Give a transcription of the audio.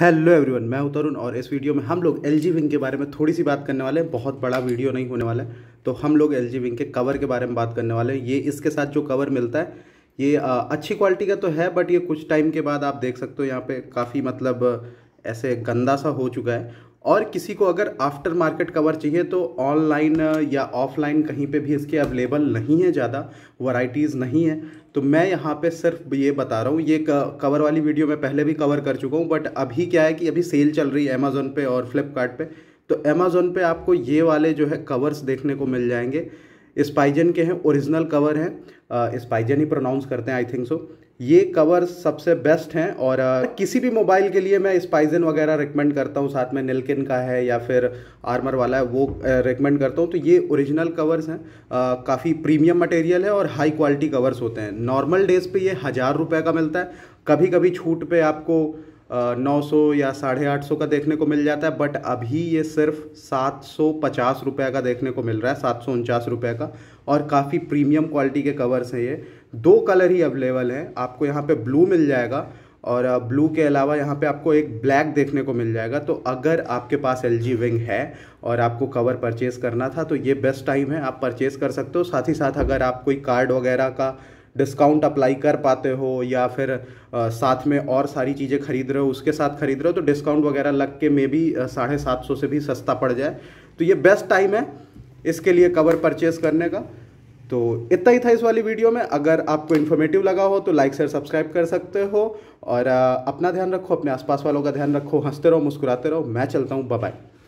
hello everyone मैं उतरुण और इस वीडियो में हम लोग एल जी विंग के बारे में थोड़ी सी बात करने वाले हैं बहुत बड़ा वीडियो नहीं होने वाला है तो हम लोग एल जी विंग के कवर के बारे में बात करने वाले हैं ये इसके साथ जो कवर मिलता है ये अच्छी क्वालिटी का तो है बट ये कुछ टाइम के बाद आप देख सकते हो यहाँ पे काफ़ी मतलब ऐसे गंदा सा हो चुका है और किसी को अगर आफ्टर मार्केट कवर चाहिए तो ऑनलाइन या ऑफलाइन कहीं पे भी इसके अवेलेबल नहीं है ज़्यादा वराइटीज़ नहीं है तो मैं यहाँ पे सिर्फ ये बता रहा हूँ ये कवर वाली वीडियो मैं पहले भी कवर कर चुका हूँ बट अभी क्या है कि अभी सेल चल रही है अमेज़ोन पे और फ्लिपकार्ट तो अमेज़ोन पे आपको ये वाले जो है कवर्स देखने को मिल जाएंगे स्पाइजन के हैं ओरिजिनल कवर हैं स्पाइजन ही प्रोनाउंस करते हैं आई थिंक सो ये कवर सबसे बेस्ट हैं और किसी भी मोबाइल के लिए मैं स्पाइजन वगैरह रिकमेंड करता हूँ साथ में निलकिन का है या फिर आर्मर वाला है वो रिकमेंड करता हूँ तो ये ओरिजिनल कवर्स हैं काफ़ी प्रीमियम मटेरियल है और हाई क्वालिटी कवर्स होते हैं नॉर्मल डेज़ पे ये हज़ार रुपये का मिलता है कभी कभी छूट पे आपको नौ सौ या साढ़े आठ सौ का देखने को मिल जाता है बट अभी ये सिर्फ सात सौ पचास रुपये का देखने को मिल रहा है सात सौ उनचास रुपये का और काफ़ी प्रीमियम क्वालिटी के कवर्स हैं ये दो कलर ही अवेलेबल हैं आपको यहाँ पे ब्लू मिल जाएगा और ब्लू के अलावा यहाँ पे आपको एक ब्लैक देखने को मिल जाएगा तो अगर आपके पास एल जी विंग है और आपको कवर परचेज़ करना था तो ये बेस्ट टाइम है आप परचेज़ कर सकते हो साथ ही साथ अगर आप कोई कार्ड वगैरह का डिस्काउंट अप्लाई कर पाते हो या फिर आ, साथ में और सारी चीज़ें खरीद रहे हो उसके साथ खरीद रहे हो तो डिस्काउंट वगैरह लग के मे बी साढ़े सात सौ से भी सस्ता पड़ जाए तो ये बेस्ट टाइम है इसके लिए कवर परचेज करने का तो इतना ही था इस वाली वीडियो में अगर आपको इन्फॉर्मेटिव लगा हो तो लाइक शेयर सब्सक्राइब कर सकते हो और अपना ध्यान रखो अपने आसपास वालों का ध्यान रखो हंसते रहो मुस्कुराते रहो मैं चलता हूँ बाय